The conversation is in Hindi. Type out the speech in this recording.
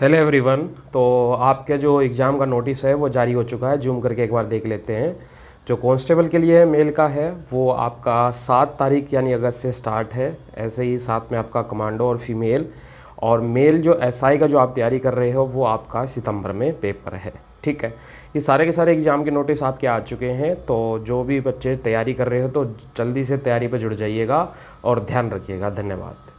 हेलो एवरीवन तो आपके जो एग्ज़ाम का नोटिस है वो जारी हो चुका है जूम करके एक बार देख लेते हैं जो कांस्टेबल के लिए मेल का है वो आपका सात तारीख यानी अगस्त से स्टार्ट है ऐसे ही साथ में आपका कमांडो और फीमेल और मेल जो एस का जो आप तैयारी कर रहे हो वो आपका सितंबर में पेपर है ठीक है ये सारे के सारे एग्ज़ाम के नोटिस आपके आ चुके हैं तो जो भी बच्चे तैयारी कर रहे हो तो जल्दी से तैयारी पर जुड़ जाइएगा और ध्यान रखिएगा धन्यवाद